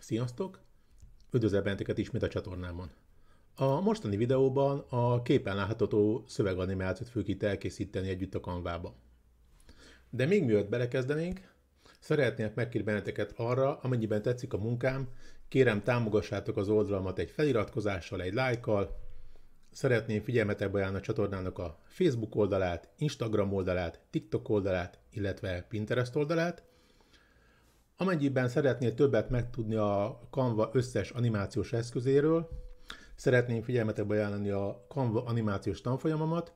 Sziasztok! Üdvözlök benneteket ismét a csatornámon. A mostani videóban a képen látható szöveganimációt fogjuk itt elkészíteni együtt a kanvába. De még mielőtt belekezdenénk, szeretnék megkérni benneteket arra, amennyiben tetszik a munkám, kérem támogassátok az oldalamat egy feliratkozással, egy lájkkal, Szeretném figyelmetekbe ajánlani a csatornának a Facebook oldalát, Instagram oldalát, TikTok oldalát, illetve Pinterest oldalát, Amennyiben szeretnél többet megtudni a Canva összes animációs eszközéről, szeretném figyelmetekbe ajánlani a Canva animációs tanfolyamomat,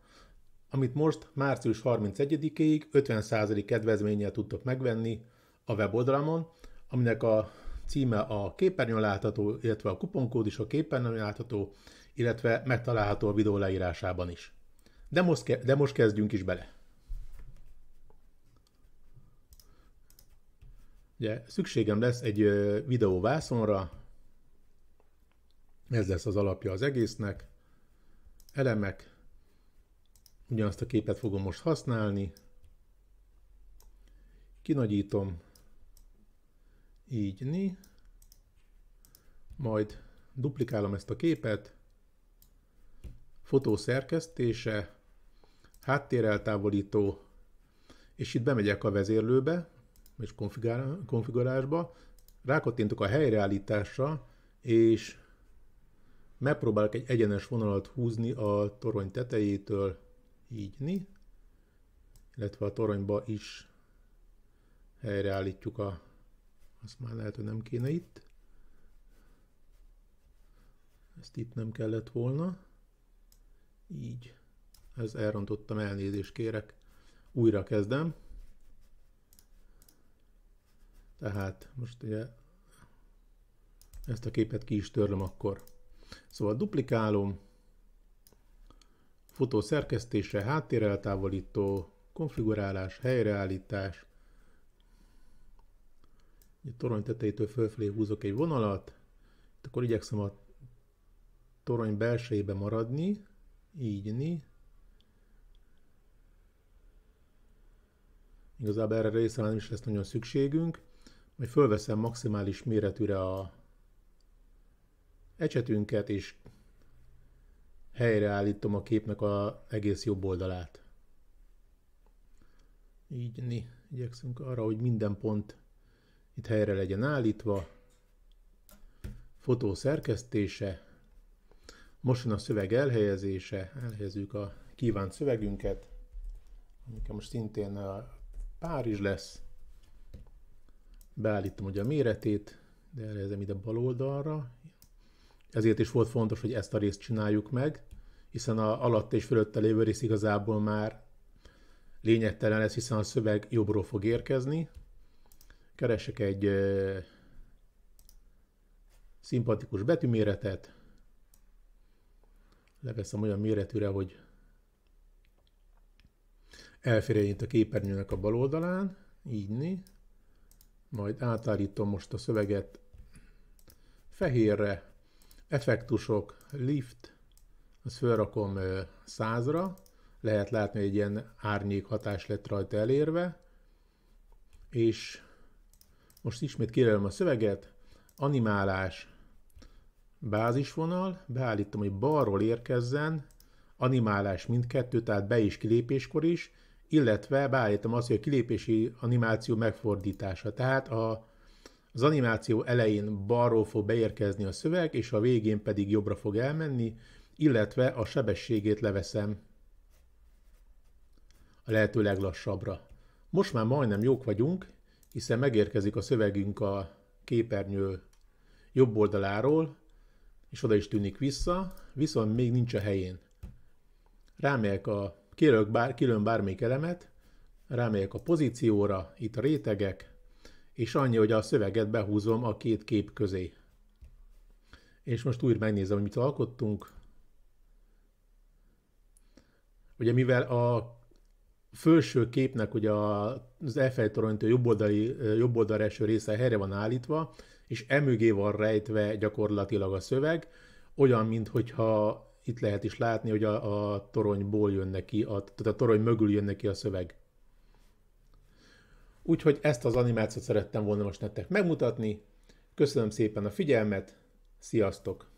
amit most március 31-ig 50% kedvezménnyel tudtok megvenni a weboldalamon, aminek a címe a képernyőn látható, illetve a kuponkód is a képernyőn látható, illetve megtalálható a videó leírásában is. De most, de most kezdjünk is bele! Ugye szükségem lesz egy videóvászonra, ez lesz az alapja az egésznek, elemek, ugyanazt a képet fogom most használni, kinagyítom, így ni, majd duplikálom ezt a képet, fotó szerkesztése, háttéreltávolító, és itt bemegyek a vezérlőbe, és konfigurálásba, rákattintok a helyreállításra, és megpróbálok egy egyenes vonalat húzni a torony tetejétől ígyni, illetve a toronyba is helyreállítjuk a, azt már lehet, hogy nem kéne itt. Ezt itt nem kellett volna. Így. Ez elrontottam, elnézést kérek. Újra kezdem. Tehát most ugye ezt a képet ki is törlöm akkor. Szóval duplikálom, fotó szerkesztése, háttéreltávolító, konfigurálás, helyreállítás, a torony tetejétől fölfelé húzok egy vonalat, akkor igyekszem a torony belsejébe maradni, így -ni. Igazából erre részre nem is lesz nagyon szükségünk hogy fölveszem maximális méretűre a ecsetünket, és helyreállítom a képnek a egész jobb oldalát. Így né, igyekszünk arra, hogy minden pont itt helyre legyen állítva. Fotó szerkesztése, most a szöveg elhelyezése, elhelyezzük a kívánt szövegünket, amikor most szintén Párizs lesz, beállítom ugye a méretét, de elhelyezem ide bal oldalra. Ezért is volt fontos, hogy ezt a részt csináljuk meg, hiszen a alatt és fölötte lévő rész igazából már lényegtelen lesz, hiszen a szöveg jobbról fog érkezni. Keresek egy szimpatikus betűméretet, leveszem olyan méretűre, hogy elférjen itt a képernyőnek a bal oldalán, így né majd átállítom most a szöveget fehérre, effektusok, lift, az felrakom százra, lehet látni, hogy egy ilyen árnyék hatás lett rajta elérve, és most ismét kérelem a szöveget, animálás, bázisvonal, beállítom, hogy balról érkezzen, animálás mindkettő, tehát be- is kilépéskor is, illetve beállítom azt, hogy a kilépési animáció megfordítása. Tehát a, az animáció elején balról fog beérkezni a szöveg, és a végén pedig jobbra fog elmenni, illetve a sebességét leveszem a lehető leglassabbra. Most már majdnem jók vagyunk, hiszen megérkezik a szövegünk a képernyő jobb oldaláról, és oda is tűnik vissza, viszont még nincs a helyén. Rámelyek a kilök bár, kilön bármelyik elemet, rámegyek a pozícióra, itt a rétegek, és annyi, hogy a szöveget behúzom a két kép közé. És most újra megnézem, hogy mit alkottunk. Ugye mivel a felső képnek ugye az Eiffel jobb, oldali, jobb oldal eső része helyre van állítva, és emögé van rejtve gyakorlatilag a szöveg, olyan, mintha itt lehet is látni, hogy a, a toronyból jön neki, a, tehát a torony mögül jön neki a szöveg. Úgyhogy ezt az animációt szerettem volna most nektek megmutatni. Köszönöm szépen a figyelmet, sziasztok!